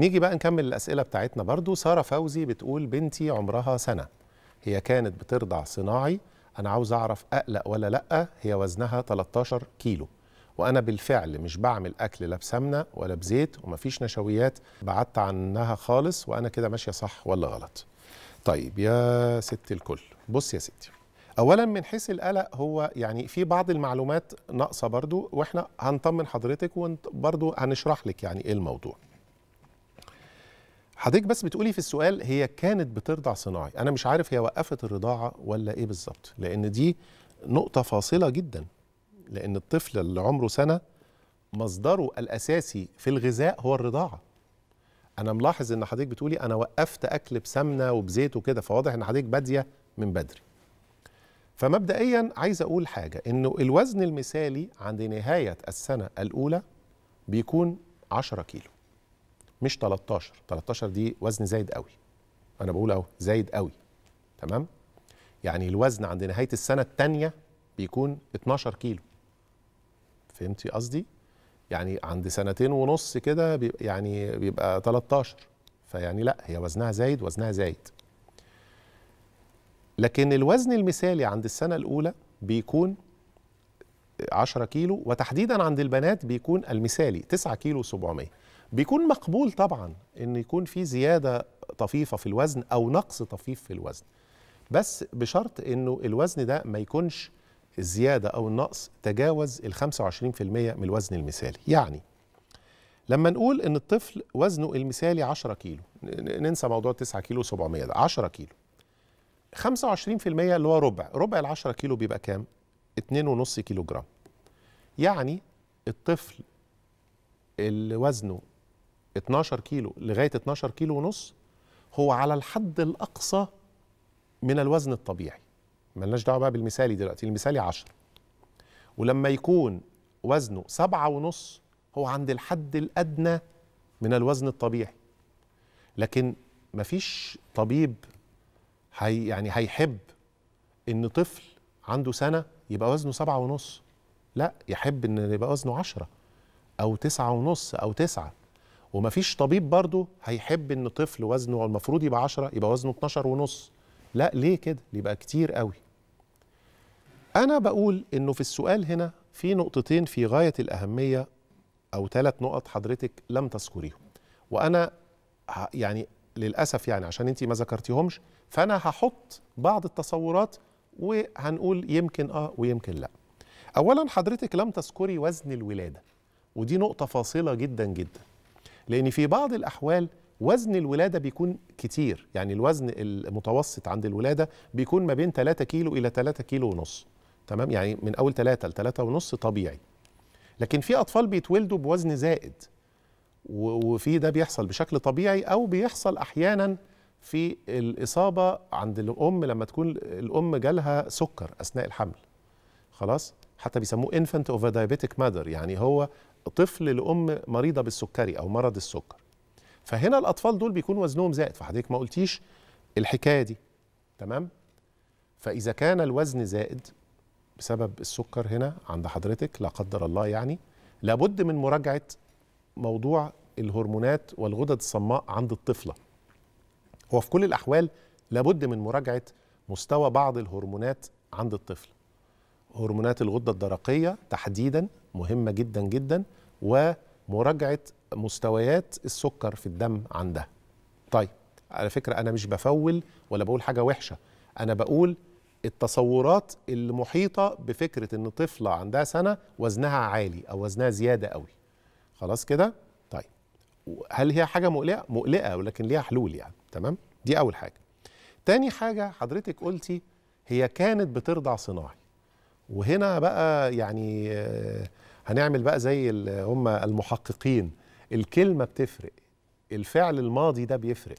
نيجي بقى نكمل الأسئلة بتاعتنا برضو سارة فوزي بتقول بنتي عمرها سنة هي كانت بترضع صناعي أنا عاوز أعرف أقلق ولا لأ هي وزنها 13 كيلو وأنا بالفعل مش بعمل أكل لا بسمنة ولا بزيت ومفيش نشويات بعدت عنها خالص وأنا كده ماشية صح ولا غلط طيب يا ست الكل بص يا ستي اولا من حيث القلق هو يعني في بعض المعلومات ناقصه برضو واحنا هنطمن حضرتك وبرضو هنشرح لك يعني ايه الموضوع حضرتك بس بتقولي في السؤال هي كانت بترضع صناعي انا مش عارف هي وقفت الرضاعه ولا ايه بالظبط لان دي نقطه فاصله جدا لان الطفل اللي عمره سنه مصدره الاساسي في الغذاء هو الرضاعه انا ملاحظ ان حضرتك بتقولي انا وقفت اكل بسمنه وبزيت وكده فواضح ان حضرتك باديه من بدري فمبدئيا عايز اقول حاجه انه الوزن المثالي عند نهايه السنه الاولى بيكون 10 كيلو مش 13 13 دي وزن زايد قوي انا بقول اهو زايد قوي تمام يعني الوزن عند نهايه السنه الثانيه بيكون 12 كيلو فهمتي قصدي يعني عند سنتين ونص كده يعني بيبقى 13 فيعني لا هي وزنها زايد وزنها زايد لكن الوزن المثالي عند السنه الاولى بيكون 10 كيلو وتحديدا عند البنات بيكون المثالي 9 كيلو 700 بيكون مقبول طبعا ان يكون في زياده طفيفه في الوزن او نقص طفيف في الوزن بس بشرط انه الوزن ده ما يكونش الزياده او النقص تجاوز ال 25% من الوزن المثالي يعني لما نقول ان الطفل وزنه المثالي 10 كيلو ننسى موضوع 9 كيلو 700 ده 10 كيلو 25% اللي هو ربع ربع ال 10 كيلو بيبقى كام 2.5 كيلو جرام يعني الطفل اللي وزنه 12 كيلو لغايه 12 كيلو ونص هو على الحد الاقصى من الوزن الطبيعي ملناش دعوه بقى بالمثالي دلوقتي المثالي 10 ولما يكون وزنه سبعة ونص هو عند الحد الأدنى من الوزن الطبيعي لكن مفيش طبيب هي يعني هيحب إن طفل عنده سنة يبقى وزنه سبعة ونص لا يحب إن يبقى وزنه عشرة أو تسعة ونص أو تسعة ومفيش طبيب برضه هيحب ان طفل وزنه المفروض يبقى 10 يبقى وزنه 12 ونص لا ليه كده يبقى كتير قوي انا بقول انه في السؤال هنا في نقطتين في غايه الاهميه او ثلاث نقط حضرتك لم تذكريهم وانا يعني للاسف يعني عشان انت ما ذكرتيهمش فانا هحط بعض التصورات وهنقول يمكن اه ويمكن لا اولا حضرتك لم تذكري وزن الولاده ودي نقطه فاصله جدا جدا لأن في بعض الأحوال وزن الولادة بيكون كتير يعني الوزن المتوسط عند الولادة بيكون ما بين 3 كيلو إلى 3 كيلو ونص تمام يعني من أول 3 ل 3 ونص طبيعي لكن في أطفال بيتولدوا بوزن زائد وفي ده بيحصل بشكل طبيعي أو بيحصل أحيانا في الإصابة عند الأم لما تكون الأم جالها سكر أثناء الحمل خلاص حتى بيسموه infant over diabetic mother يعني هو طفل لام مريضه بالسكري او مرض السكر فهنا الاطفال دول بيكون وزنهم زائد فحضرتك ما قلتيش الحكايه دي تمام فاذا كان الوزن زائد بسبب السكر هنا عند حضرتك لا قدر الله يعني لابد من مراجعه موضوع الهرمونات والغدد الصماء عند الطفله هو في كل الاحوال لابد من مراجعه مستوى بعض الهرمونات عند الطفل هرمونات الغده الدرقيه تحديدا مهمة جدا جدا ومراجعة مستويات السكر في الدم عندها طيب على فكرة أنا مش بفول ولا بقول حاجة وحشة أنا بقول التصورات المحيطة بفكرة أن طفلة عندها سنة وزنها عالي أو وزنها زيادة قوي خلاص كده طيب هل هي حاجة مقلقة؟ مقلقة ولكن ليها حلول يعني تمام دي أول حاجة تاني حاجة حضرتك قلتي هي كانت بترضع صناعي وهنا بقى يعني آه هنعمل بقى زي هم المحققين الكلمه بتفرق الفعل الماضي ده بيفرق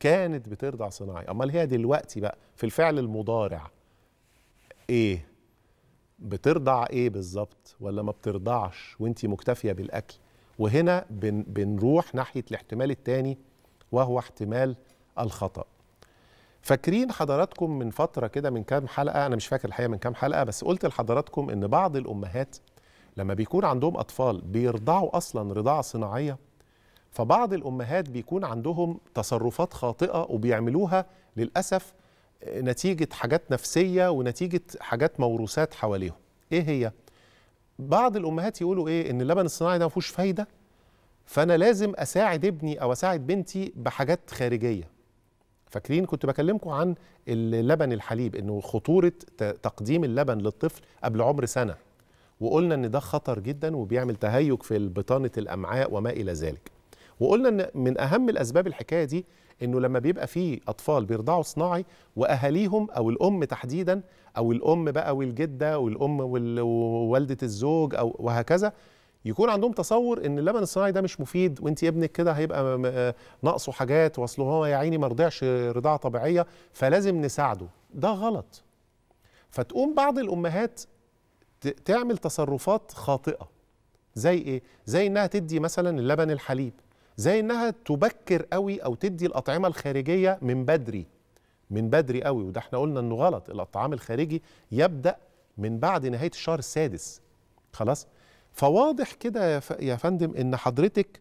كانت بترضع صناعي امال هي دلوقتي بقى في الفعل المضارع ايه بترضع ايه بالظبط ولا ما بترضعش وانت مكتفيه بالاكل وهنا بن بنروح ناحيه الاحتمال الثاني وهو احتمال الخطا فاكرين حضراتكم من فتره كده من كام حلقه انا مش فاكر الحقيقه من كام حلقه بس قلت لحضراتكم ان بعض الامهات لما بيكون عندهم أطفال بيرضعوا أصلا رضاعة صناعية فبعض الأمهات بيكون عندهم تصرفات خاطئة وبيعملوها للأسف نتيجة حاجات نفسية ونتيجة حاجات موروثات حواليهم إيه هي؟ بعض الأمهات يقولوا إيه إن اللبن الصناعي ده مفهوش فايدة فأنا لازم أساعد ابني أو أساعد بنتي بحاجات خارجية فاكرين كنت بكلمكم عن اللبن الحليب انه خطوره تقديم اللبن للطفل قبل عمر سنه وقلنا ان ده خطر جدا وبيعمل تهيج في بطانه الامعاء وما الى ذلك وقلنا ان من اهم الاسباب الحكايه دي انه لما بيبقى فيه اطفال بيرضعوا صناعي واهاليهم او الام تحديدا او الام بقى والجده والام ووالده الزوج او وهكذا يكون عندهم تصور ان اللبن الصناعي ده مش مفيد وانت ابنك كده هيبقى آه، ناقصه حاجات واصل هو يا عيني ما رضعش رضاعه طبيعيه فلازم نساعده ده غلط فتقوم بعض الامهات تعمل تصرفات خاطئه زي ايه زي انها تدي مثلا اللبن الحليب زي انها تبكر قوي او تدي الاطعمه الخارجيه من بدري من بدري قوي وده احنا قلنا انه غلط الاطعام الخارجي يبدا من بعد نهايه الشهر السادس خلاص فواضح كده يا فندم ان حضرتك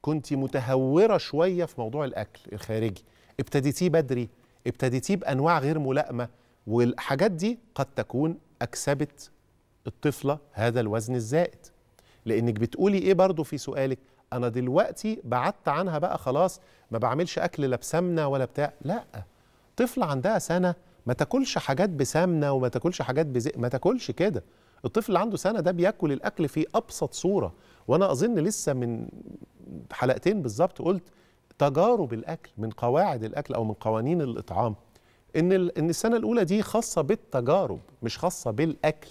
كنت متهوره شويه في موضوع الاكل الخارجي ابتديتيه بدري ابتديتيه بانواع غير ملائمه والحاجات دي قد تكون اكسبت الطفله هذا الوزن الزائد لانك بتقولي ايه برضو في سؤالك انا دلوقتي بعدت عنها بقى خلاص ما بعملش اكل لا بسمنه ولا بتاع لا طفله عندها سنه ما تاكلش حاجات بسمنه وما تاكلش حاجات بزق ما تاكلش كده الطفل اللي عنده سنه ده بياكل الاكل في ابسط صوره وانا اظن لسه من حلقتين بالظبط قلت تجارب الاكل من قواعد الاكل او من قوانين الاطعام ان ان السنه الاولى دي خاصه بالتجارب مش خاصه بالاكل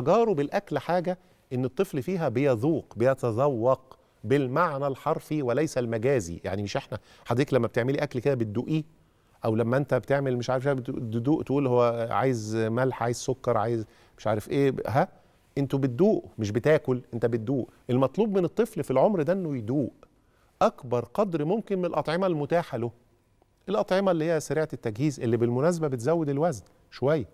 تجارب الاكل حاجه ان الطفل فيها بيذوق بيتذوق بالمعنى الحرفي وليس المجازي يعني مش احنا حضرتك لما بتعملي اكل كده بتدوقيه او لما انت بتعمل مش عارف بتدوق تقول هو عايز ملح عايز سكر عايز مش عارف ايه ها انتوا بتدوق مش بتاكل انت بتدوق المطلوب من الطفل في العمر ده انه يدوق اكبر قدر ممكن من الاطعمه المتاحه له الاطعمه اللي هي سريعه التجهيز اللي بالمناسبه بتزود الوزن شويه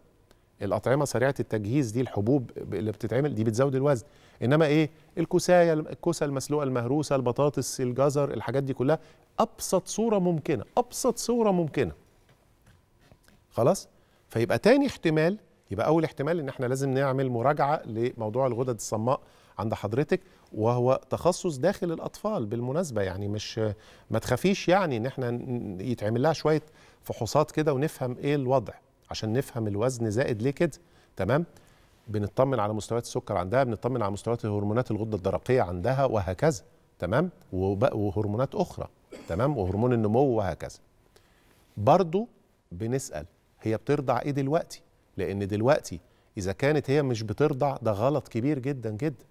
الاطعمه سريعه التجهيز دي الحبوب اللي بتتعمل دي بتزود الوزن انما ايه الكوسايه الكوسه المسلوقه المهروسه البطاطس الجزر الحاجات دي كلها ابسط صوره ممكنه ابسط صوره ممكنه خلاص فيبقى تاني احتمال يبقى اول احتمال ان احنا لازم نعمل مراجعه لموضوع الغدد الصماء عند حضرتك وهو تخصص داخل الاطفال بالمناسبه يعني مش ما تخافيش يعني ان احنا يتعمل لها شويه فحوصات كده ونفهم ايه الوضع عشان نفهم الوزن زائد ليه كده تمام بنطمن على مستويات السكر عندها بنطمن على مستويات هرمونات الغده الدرقيه عندها وهكذا تمام وهرمونات اخرى تمام وهرمون النمو وهكذا برضو بنسال هي بترضع ايه دلوقتي لان دلوقتي اذا كانت هي مش بترضع ده غلط كبير جدا جدا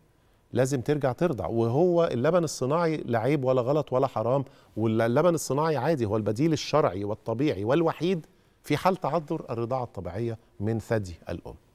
لازم ترجع ترضع وهو اللبن الصناعي لا عيب ولا غلط ولا حرام واللبن الصناعي عادي هو البديل الشرعي والطبيعي والوحيد في حال تعذر الرضاعة الطبيعية من ثدي الأم